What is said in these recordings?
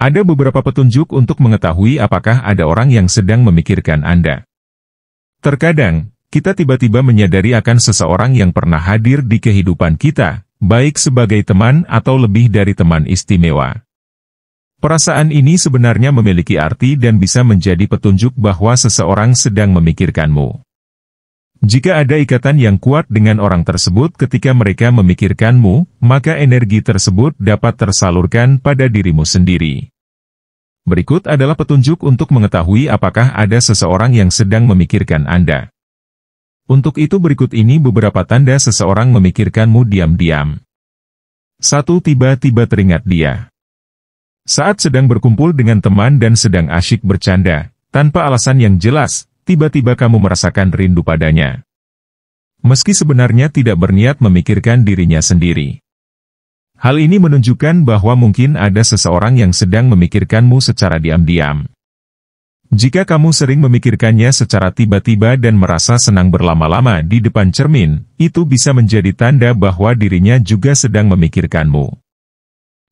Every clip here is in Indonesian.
Ada beberapa petunjuk untuk mengetahui apakah ada orang yang sedang memikirkan Anda. Terkadang, kita tiba-tiba menyadari akan seseorang yang pernah hadir di kehidupan kita, baik sebagai teman atau lebih dari teman istimewa. Perasaan ini sebenarnya memiliki arti dan bisa menjadi petunjuk bahwa seseorang sedang memikirkanmu. Jika ada ikatan yang kuat dengan orang tersebut ketika mereka memikirkanmu, maka energi tersebut dapat tersalurkan pada dirimu sendiri. Berikut adalah petunjuk untuk mengetahui apakah ada seseorang yang sedang memikirkan Anda. Untuk itu berikut ini beberapa tanda seseorang memikirkanmu diam-diam. Satu tiba-tiba teringat dia. Saat sedang berkumpul dengan teman dan sedang asyik bercanda, tanpa alasan yang jelas, tiba-tiba kamu merasakan rindu padanya. Meski sebenarnya tidak berniat memikirkan dirinya sendiri. Hal ini menunjukkan bahwa mungkin ada seseorang yang sedang memikirkanmu secara diam-diam. Jika kamu sering memikirkannya secara tiba-tiba dan merasa senang berlama-lama di depan cermin, itu bisa menjadi tanda bahwa dirinya juga sedang memikirkanmu.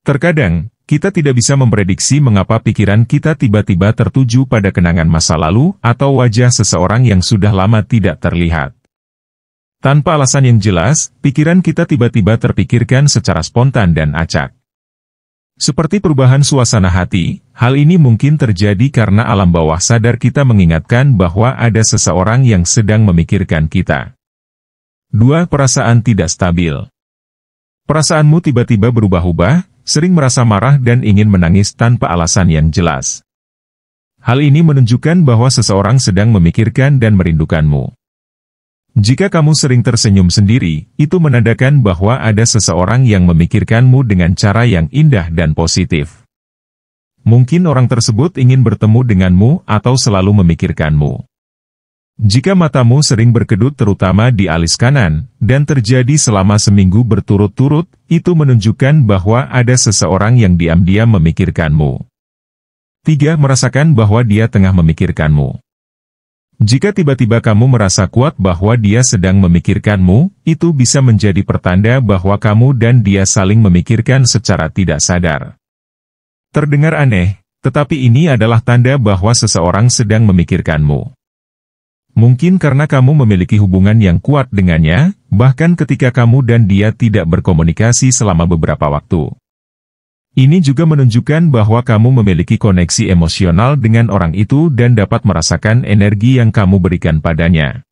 Terkadang, kita tidak bisa memprediksi mengapa pikiran kita tiba-tiba tertuju pada kenangan masa lalu atau wajah seseorang yang sudah lama tidak terlihat. Tanpa alasan yang jelas, pikiran kita tiba-tiba terpikirkan secara spontan dan acak. Seperti perubahan suasana hati, hal ini mungkin terjadi karena alam bawah sadar kita mengingatkan bahwa ada seseorang yang sedang memikirkan kita. Dua Perasaan tidak stabil Perasaanmu tiba-tiba berubah-ubah, sering merasa marah dan ingin menangis tanpa alasan yang jelas. Hal ini menunjukkan bahwa seseorang sedang memikirkan dan merindukanmu. Jika kamu sering tersenyum sendiri, itu menandakan bahwa ada seseorang yang memikirkanmu dengan cara yang indah dan positif. Mungkin orang tersebut ingin bertemu denganmu atau selalu memikirkanmu. Jika matamu sering berkedut terutama di alis kanan, dan terjadi selama seminggu berturut-turut, itu menunjukkan bahwa ada seseorang yang diam-diam memikirkanmu. 3. Merasakan bahwa dia tengah memikirkanmu. Jika tiba-tiba kamu merasa kuat bahwa dia sedang memikirkanmu, itu bisa menjadi pertanda bahwa kamu dan dia saling memikirkan secara tidak sadar. Terdengar aneh, tetapi ini adalah tanda bahwa seseorang sedang memikirkanmu. Mungkin karena kamu memiliki hubungan yang kuat dengannya, bahkan ketika kamu dan dia tidak berkomunikasi selama beberapa waktu. Ini juga menunjukkan bahwa kamu memiliki koneksi emosional dengan orang itu dan dapat merasakan energi yang kamu berikan padanya.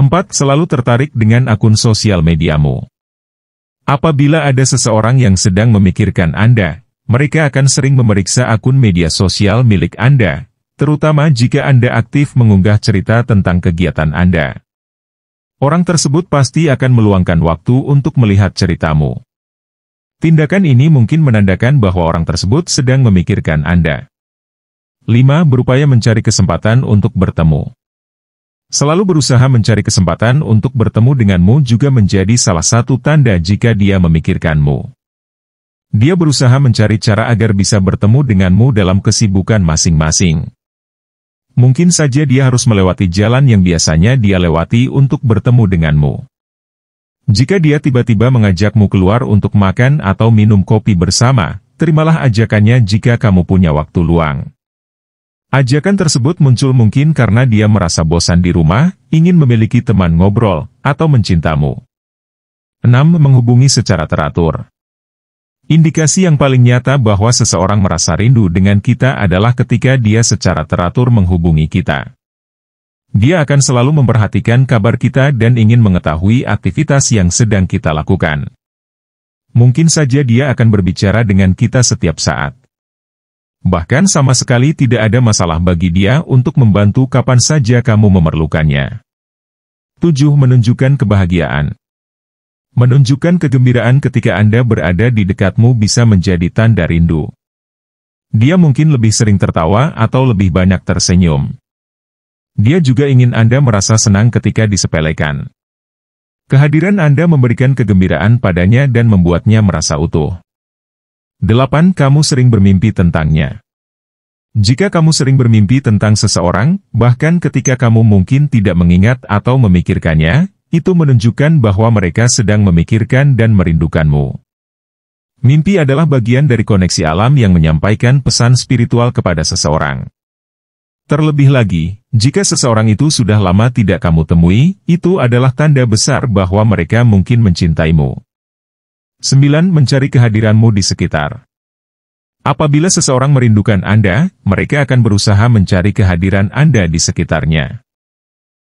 4. Selalu tertarik dengan akun sosial mediamu. Apabila ada seseorang yang sedang memikirkan Anda, mereka akan sering memeriksa akun media sosial milik Anda, terutama jika Anda aktif mengunggah cerita tentang kegiatan Anda. Orang tersebut pasti akan meluangkan waktu untuk melihat ceritamu. Tindakan ini mungkin menandakan bahwa orang tersebut sedang memikirkan Anda. 5. Berupaya mencari kesempatan untuk bertemu. Selalu berusaha mencari kesempatan untuk bertemu denganmu juga menjadi salah satu tanda jika dia memikirkanmu. Dia berusaha mencari cara agar bisa bertemu denganmu dalam kesibukan masing-masing. Mungkin saja dia harus melewati jalan yang biasanya dia lewati untuk bertemu denganmu. Jika dia tiba-tiba mengajakmu keluar untuk makan atau minum kopi bersama, terimalah ajakannya jika kamu punya waktu luang. Ajakan tersebut muncul mungkin karena dia merasa bosan di rumah, ingin memiliki teman ngobrol, atau mencintamu. 6. Menghubungi secara teratur Indikasi yang paling nyata bahwa seseorang merasa rindu dengan kita adalah ketika dia secara teratur menghubungi kita. Dia akan selalu memperhatikan kabar kita dan ingin mengetahui aktivitas yang sedang kita lakukan. Mungkin saja dia akan berbicara dengan kita setiap saat. Bahkan sama sekali tidak ada masalah bagi dia untuk membantu kapan saja kamu memerlukannya. 7. Menunjukkan kebahagiaan Menunjukkan kegembiraan ketika Anda berada di dekatmu bisa menjadi tanda rindu. Dia mungkin lebih sering tertawa atau lebih banyak tersenyum. Dia juga ingin Anda merasa senang ketika disepelekan. Kehadiran Anda memberikan kegembiraan padanya dan membuatnya merasa utuh. 8. Kamu sering bermimpi tentangnya. Jika kamu sering bermimpi tentang seseorang, bahkan ketika kamu mungkin tidak mengingat atau memikirkannya, itu menunjukkan bahwa mereka sedang memikirkan dan merindukanmu. Mimpi adalah bagian dari koneksi alam yang menyampaikan pesan spiritual kepada seseorang. Terlebih lagi, jika seseorang itu sudah lama tidak kamu temui, itu adalah tanda besar bahwa mereka mungkin mencintaimu. 9. Mencari kehadiranmu di sekitar. Apabila seseorang merindukan Anda, mereka akan berusaha mencari kehadiran Anda di sekitarnya.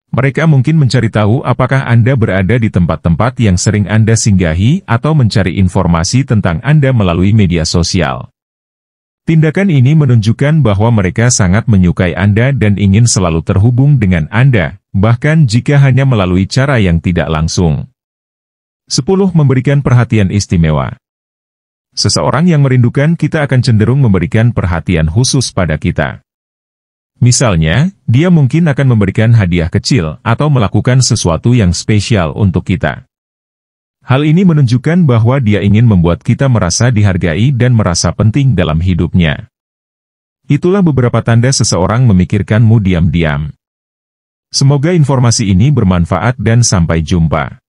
Mereka mungkin mencari tahu apakah Anda berada di tempat-tempat yang sering Anda singgahi atau mencari informasi tentang Anda melalui media sosial. Tindakan ini menunjukkan bahwa mereka sangat menyukai Anda dan ingin selalu terhubung dengan Anda, bahkan jika hanya melalui cara yang tidak langsung. 10. Memberikan perhatian istimewa Seseorang yang merindukan kita akan cenderung memberikan perhatian khusus pada kita. Misalnya, dia mungkin akan memberikan hadiah kecil atau melakukan sesuatu yang spesial untuk kita. Hal ini menunjukkan bahwa dia ingin membuat kita merasa dihargai dan merasa penting dalam hidupnya. Itulah beberapa tanda seseorang memikirkanmu diam-diam. Semoga informasi ini bermanfaat dan sampai jumpa.